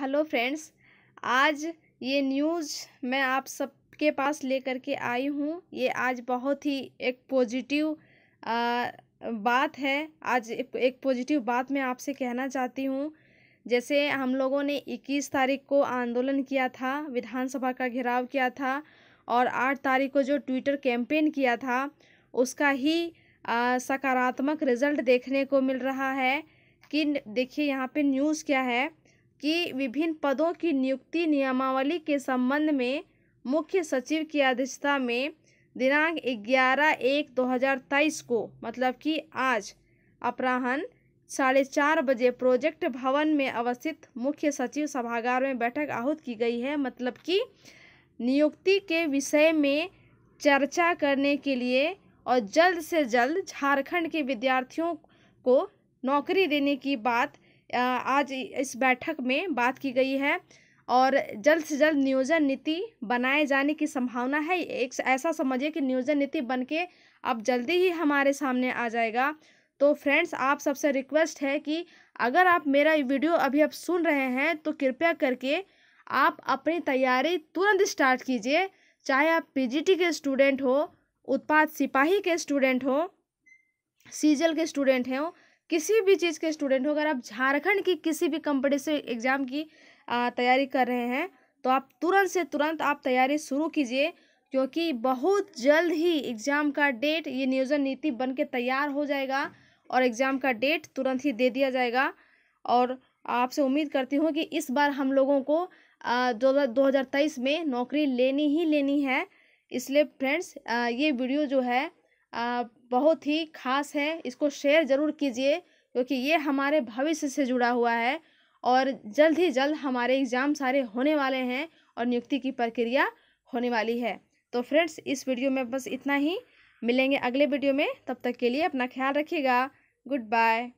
hello friends आज ये news मैं आप सबके पास लेकर के आई हूँ ये आज बहुत ही एक पॉजिटिव बात है आज एक पॉजिटिव बात मैं आपसे कहना चाहती हूँ जैसे हम लोगों ने 21 तारीख को आंदोलन किया था विधानसभा का घेराव किया था और 8 तारीख को जो ट्विटर कैंपेन किया था उसका ही सकारात्मक रिजल्ट देखने को मिल रहा है कि देखिए यहाँ पे न्यूज़ क्या है की विभिन्न पदों की नियुक्ति नियमावली के संबंध में मुख्य सचिव की अध्यक्षता में दिनांक ग्यारह एक दो हजार तेईस को मतलब कि आज अपराहन साढ़े चार बजे प्रोजेक्ट भवन में अवस्थित मुख्य सचिव सभागार में बैठक आहूत की गई है मतलब कि नियुक्ति के विषय में चर्चा करने के लिए और जल्द से जल्द झारखंड के विद्यार्थियों को नौकरी देने की बात आज इस बैठक में बात की गई है और जल्द से जल्द नियोजन नीति बनाए जाने की संभावना है एक ऐसा समझिए कि नियोजन नीति बन के अब जल्दी ही हमारे सामने आ जाएगा तो फ्रेंड्स आप सबसे रिक्वेस्ट है कि अगर आप मेरा वीडियो अभी आप सुन रहे हैं तो कृपया करके आप अपनी तैयारी तुरंत स्टार्ट कीजिए चाहे आप पी के स्टूडेंट हो उत्पाद सिपाही के स्टूडेंट हो सीजल के स्टूडेंट हों किसी भी चीज़ के स्टूडेंट हो अगर आप झारखंड की किसी भी कंपटीशन एग्ज़ाम की तैयारी कर रहे हैं तो आप तुरंत से तुरंत आप तैयारी शुरू कीजिए क्योंकि बहुत जल्द ही एग्ज़ाम का डेट ये नियोजन नीति बन के तैयार हो जाएगा और एग्ज़ाम का डेट तुरंत ही दे दिया जाएगा और आपसे उम्मीद करती हूँ कि इस बार हम लोगों को दो हज़ार तेईस में नौकरी लेनी ही लेनी है इसलिए फ्रेंड्स ये वीडियो जो है बहुत ही खास है इसको शेयर ज़रूर कीजिए क्योंकि ये हमारे भविष्य से जुड़ा हुआ है और जल्द ही जल्द हमारे एग्ज़ाम सारे होने वाले हैं और नियुक्ति की प्रक्रिया होने वाली है तो फ्रेंड्स इस वीडियो में बस इतना ही मिलेंगे अगले वीडियो में तब तक के लिए अपना ख्याल रखिएगा गुड बाय